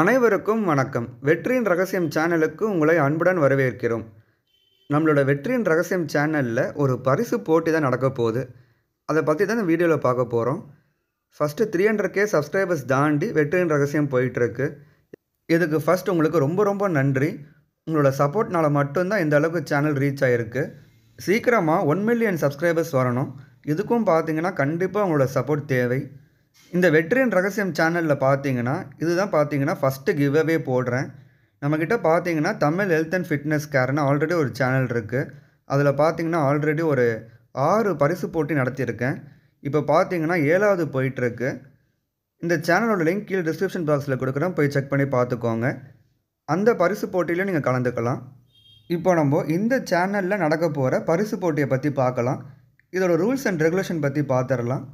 அனைவருக்கும் வணக்கம் வெற்றியின் ரகசியம் சேனலுக்கு உங்களை அன்புடன் வரவேற்கிறோம் நம்மளோட வெற்றியின் ரகசியம் சேனலில் ஒரு பரிசு போட்டி தான் நடக்க போகுது அதை பற்றி தான் இந்த வீடியோவில் பார்க்க போகிறோம் first three hundred K subscribers தாண்டி வெற்றியின் ரகசியம் போயிட்டுருக்கு இதுக்கு ஃபஸ்ட் உங்களுக்கு ரொம்ப ரொம்ப நன்றி உங்களோட சப்போர்ட்னால் மட்டும்தான் இந்த அளவுக்கு சேனல் ரீச் ஆகிருக்கு சீக்கிரமாக ஒன் மில்லியன் சப்ஸ்கிரைபர்ஸ் வரணும் இதுக்கும் பார்த்தீங்கன்னா கண்டிப்பாக உங்களோட சப்போர்ட் தேவை இந்த வெற்றியின் ரகசியம் சேனலில் பார்த்தீங்கன்னா இதுதான் பார்த்தீங்கன்னா ஃபஸ்ட்டு கிவ் அவே போடுறேன் நம்மக்கிட்ட பார்த்தீங்கன்னா தமிழ் ஹெல்த் அண்ட் ஃபிட்னஸ் கேர்னு ஆல்ரெடி ஒரு சேனல் இருக்குது அதில் பார்த்தீங்கன்னா ஆல்ரெடி ஒரு ஆறு பரிசு போட்டி நடத்தியிருக்கேன் இப்போ பார்த்தீங்கன்னா ஏழாவது போயிட்டுருக்கு இந்த சேனலோட லிங்க் கீழே டிஸ்கிரிப்ஷன் பாக்ஸில் கொடுக்குறேன் போய் செக் பண்ணி பார்த்துக்கோங்க அந்த பரிசு போட்டியிலையும் நீங்கள் கலந்துக்கலாம் இப்போ நம்ம இந்த சேனலில் நடக்க போகிற பரிசு போட்டியை பற்றி பார்க்கலாம் இதோட ரூல்ஸ் அண்ட் ரெகுலேஷன் பற்றி பார்த்துடலாம்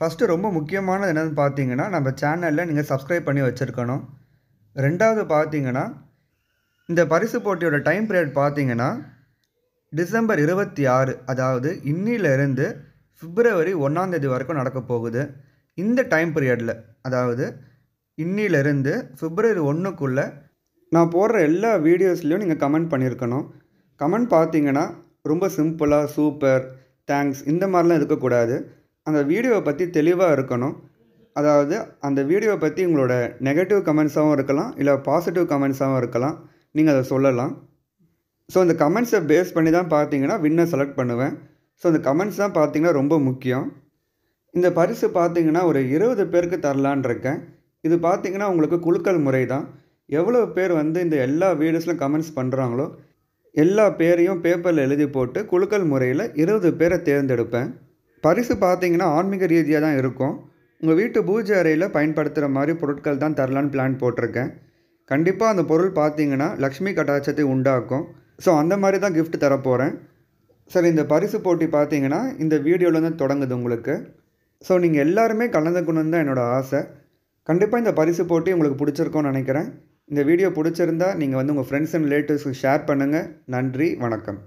ஃபஸ்ட்டு ரொம்ப முக்கியமானது என்னென்னு பார்த்தீங்கன்னா நம்ம சேனலில் நீங்கள் சப்ஸ்கிரைப் பண்ணி வச்சுருக்கணும் ரெண்டாவது பார்த்தீங்கன்னா இந்த பரிசு போட்டியோட டைம் பீரியட் பார்த்தீங்கன்னா டிசம்பர் இருபத்தி ஆறு அதாவது இன்னிலிருந்து பிப்ரவரி ஒன்றாந்தேதி வரைக்கும் நடக்க போகுது இந்த டைம் பீரியடில் அதாவது இன்னிலிருந்து பிப்ரவரி ஒன்றுக்குள்ளே நான் போடுற எல்லா வீடியோஸ்லேயும் நீங்கள் கமெண்ட் பண்ணியிருக்கணும் கமெண்ட் பார்த்தீங்கன்னா ரொம்ப சிம்பிளாக சூப்பர் தேங்க்ஸ் இந்த மாதிரிலாம் இருக்கக்கூடாது அந்த வீடியோவை பற்றி தெளிவாக இருக்கணும் அதாவது அந்த வீடியோவை பற்றி உங்களோட நெகட்டிவ் கமெண்ட்ஸாகவும் இருக்கலாம் இல்லை பாசிட்டிவ் கமெண்ட்ஸாகவும் இருக்கலாம் நீங்கள் அதை சொல்லலாம் ஸோ அந்த கமெண்ட்ஸை பேஸ் பண்ணி தான் பார்த்தீங்கன்னா வின்னர் செலக்ட் பண்ணுவேன் ஸோ அந்த கமெண்ட்ஸ் தான் பார்த்தீங்கன்னா ரொம்ப முக்கியம் இந்த பரிசு பார்த்தீங்கன்னா ஒரு இருபது பேருக்கு தரலான் இருக்கேன் இது பார்த்தீங்கன்னா உங்களுக்கு குழுக்கள் முறை தான் எவ்வளோ பேர் வந்து இந்த எல்லா வீடியோஸில் கமெண்ட்ஸ் பண்ணுறாங்களோ எல்லா பேரையும் பேப்பரில் எழுதி போட்டு குழுக்கள் முறையில் இருபது பேரை தேர்ந்தெடுப்பேன் பரிசு பார்த்தீங்கன்னா ஆன்மீக ரீதியாக தான் இருக்கும் உங்கள் வீட்டு பூஜை அறையில் பயன்படுத்துகிற மாதிரி பொருட்கள் தான் தரலான்னு பிளான் போட்டிருக்கேன் கண்டிப்பாக அந்த பொருள் பார்த்தீங்கன்னா லக்ஷ்மி கட்டாட்சத்தை உண்டாக்கும் ஸோ அந்த மாதிரி தான் கிஃப்ட் தரப்போகிறேன் சார் இந்த பரிசு போட்டி பார்த்தீங்கன்னா இந்த வீடியோவில் தான் தொடங்குது உங்களுக்கு ஸோ நீங்கள் எல்லாருமே கலந்துக்கணுன்னு தான் என்னோடய ஆசை கண்டிப்பாக இந்த பரிசு போட்டி உங்களுக்கு பிடிச்சிருக்கோன்னு நினைக்கிறேன் இந்த வீடியோ பிடிச்சிருந்தா நீங்கள் வந்து உங்கள் ஃப்ரெண்ட்ஸ் அண்ட் ரிலேட்டிவ்ஸ்க்கு ஷேர் பண்ணுங்கள் நன்றி வணக்கம்